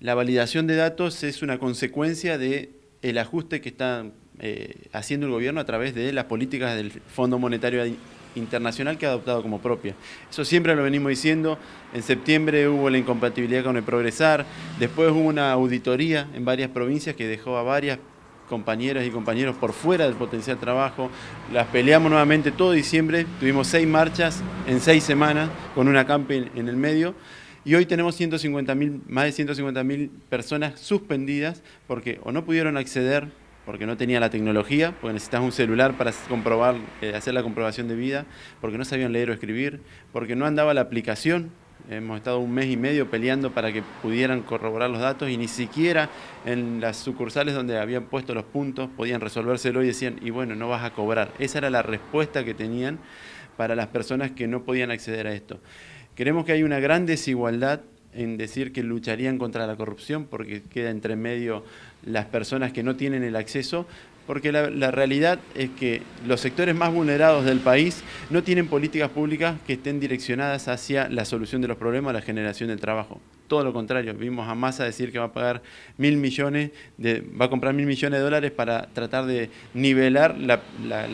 La validación de datos es una consecuencia del el ajuste que está eh, haciendo el gobierno a través de las políticas del Fondo Monetario internacional que ha adoptado como propia. Eso siempre lo venimos diciendo. En septiembre hubo la incompatibilidad con el progresar, después hubo una auditoría en varias provincias que dejó a varias compañeras y compañeros por fuera del potencial trabajo. Las peleamos nuevamente todo diciembre, tuvimos seis marchas en seis semanas con una camping en el medio y hoy tenemos más de 150.000 personas suspendidas porque o no pudieron acceder porque no tenía la tecnología, porque necesitaban un celular para comprobar, eh, hacer la comprobación de vida, porque no sabían leer o escribir, porque no andaba la aplicación. Hemos estado un mes y medio peleando para que pudieran corroborar los datos y ni siquiera en las sucursales donde habían puesto los puntos podían resolvérselo y decían, y bueno, no vas a cobrar. Esa era la respuesta que tenían para las personas que no podían acceder a esto. Creemos que hay una gran desigualdad en decir que lucharían contra la corrupción porque queda entre medio las personas que no tienen el acceso, porque la, realidad es que los sectores más vulnerados del país no tienen políticas públicas que estén direccionadas hacia la solución de los problemas, la generación del trabajo. Todo lo contrario, vimos a Massa decir que va a pagar mil millones, va a comprar mil millones de dólares para tratar de nivelar la,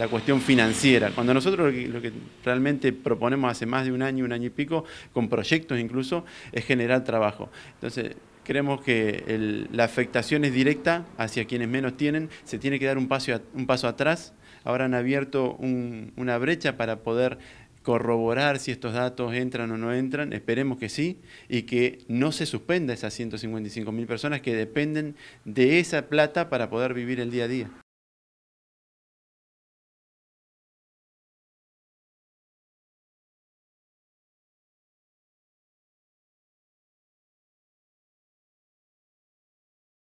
cuestión financiera. Cuando nosotros lo que, realmente proponemos hace más de un año, un año y pico, con proyectos incluso, es generar trabajo. Entonces, Creemos que la afectación es directa hacia quienes menos tienen, se tiene que dar un paso, un paso atrás. Ahora han abierto una brecha para poder corroborar si estos datos entran o no entran, esperemos que sí, y que no se suspenda esas mil personas que dependen de esa plata para poder vivir el día a día.